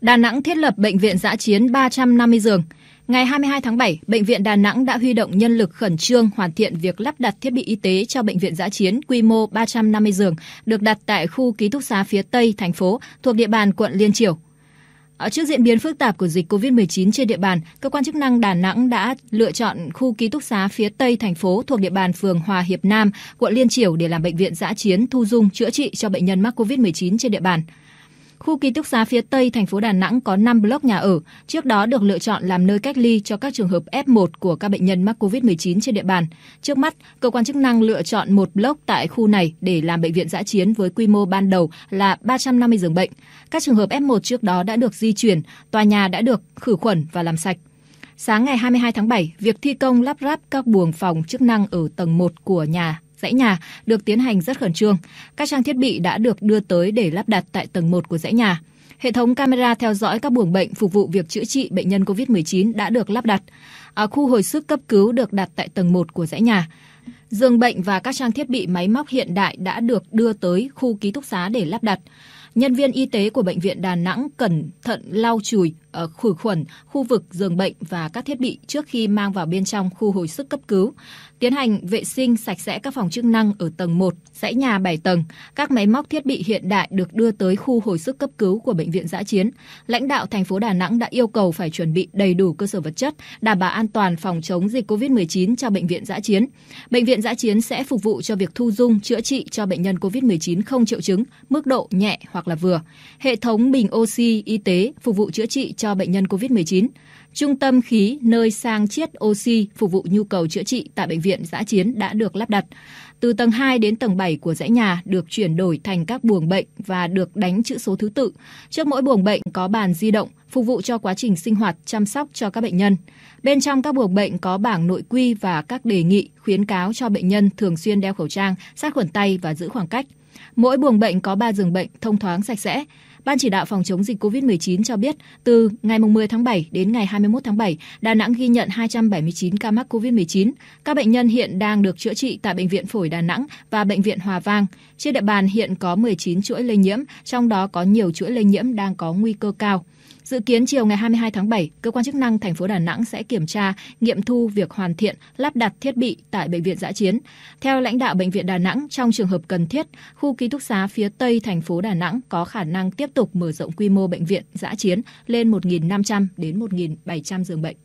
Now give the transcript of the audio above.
Đà Nẵng thiết lập bệnh viện giã chiến 350 giường. Ngày 22 tháng 7, Bệnh viện Đà Nẵng đã huy động nhân lực khẩn trương hoàn thiện việc lắp đặt thiết bị y tế cho Bệnh viện giã chiến quy mô 350 giường, được đặt tại khu ký túc xá phía Tây thành phố thuộc địa bàn quận Liên Triều. Ở trước diễn biến phức tạp của dịch COVID-19 trên địa bàn, cơ quan chức năng Đà Nẵng đã lựa chọn khu ký túc xá phía Tây thành phố thuộc địa bàn phường Hòa Hiệp Nam, quận Liên Triểu để làm bệnh viện giã chiến thu dung chữa trị cho bệnh nhân mắc COVID-19 trên địa bàn. Khu ký túc xá phía Tây thành phố Đà Nẵng có 5 block nhà ở, trước đó được lựa chọn làm nơi cách ly cho các trường hợp F1 của các bệnh nhân mắc COVID-19 trên địa bàn. Trước mắt, cơ quan chức năng lựa chọn một block tại khu này để làm bệnh viện giã chiến với quy mô ban đầu là 350 giường bệnh. Các trường hợp F1 trước đó đã được di chuyển, tòa nhà đã được khử khuẩn và làm sạch. Sáng ngày 22 tháng 7, việc thi công lắp ráp các buồng phòng chức năng ở tầng 1 của nhà dãy nhà được tiến hành rất khẩn trương. Các trang thiết bị đã được đưa tới để lắp đặt tại tầng 1 của dãy nhà. Hệ thống camera theo dõi các buồng bệnh phục vụ việc chữa trị bệnh nhân COVID-19 đã được lắp đặt. À, khu hồi sức cấp cứu được đặt tại tầng 1 của dãy nhà. Giường bệnh và các trang thiết bị máy móc hiện đại đã được đưa tới khu ký túc xá để lắp đặt nhân viên y tế của Bệnh viện Đà Nẵng cẩn thận lau chùi, ờ, khử khuẩn khu vực giường bệnh và các thiết bị trước khi mang vào bên trong khu hồi sức cấp cứu. Tiến hành vệ sinh sạch sẽ các phòng chức năng ở tầng 1, dãy nhà 7 tầng. Các máy móc thiết bị hiện đại được đưa tới khu hồi sức cấp cứu của Bệnh viện giã chiến. Lãnh đạo thành phố Đà Nẵng đã yêu cầu phải chuẩn bị đầy đủ cơ sở vật chất, đảm bảo an toàn phòng chống dịch COVID-19 cho Bệnh viện giã chiến. Bệnh viện giã chiến sẽ phục vụ cho việc thu dung, chữa trị cho bệnh nhân COVID-19 không triệu chứng, mức độ nhẹ hoặc hoặc là vừa, hệ thống bình oxy y tế phục vụ chữa trị cho bệnh nhân COVID-19, trung tâm khí nơi sang chiết oxy phục vụ nhu cầu chữa trị tại bệnh viện giã chiến đã được lắp đặt. Từ tầng 2 đến tầng 7 của dãy nhà được chuyển đổi thành các buồng bệnh và được đánh chữ số thứ tự. Trước mỗi buồng bệnh có bàn di động phục vụ cho quá trình sinh hoạt chăm sóc cho các bệnh nhân. Bên trong các buồng bệnh có bảng nội quy và các đề nghị khuyến cáo cho bệnh nhân thường xuyên đeo khẩu trang, sát khuẩn tay và giữ khoảng cách. Mỗi buồng bệnh có 3 giường bệnh thông thoáng sạch sẽ. Ban chỉ đạo phòng chống dịch COVID-19 cho biết, từ ngày 10 tháng 7 đến ngày 21 tháng 7, Đà Nẵng ghi nhận 279 ca mắc COVID-19. Các bệnh nhân hiện đang được chữa trị tại Bệnh viện Phổi Đà Nẵng và Bệnh viện Hòa Vang. Trên địa bàn hiện có 19 chuỗi lây nhiễm, trong đó có nhiều chuỗi lây nhiễm đang có nguy cơ cao. Dự kiến chiều ngày 22 tháng 7, cơ quan chức năng thành phố Đà Nẵng sẽ kiểm tra, nghiệm thu việc hoàn thiện, lắp đặt thiết bị tại bệnh viện giã chiến. Theo lãnh đạo bệnh viện Đà Nẵng, trong trường hợp cần thiết, khu ký túc xá phía Tây thành phố Đà Nẵng có khả năng tiếp tục mở rộng quy mô bệnh viện giã chiến lên 1.500 đến 1.700 giường bệnh.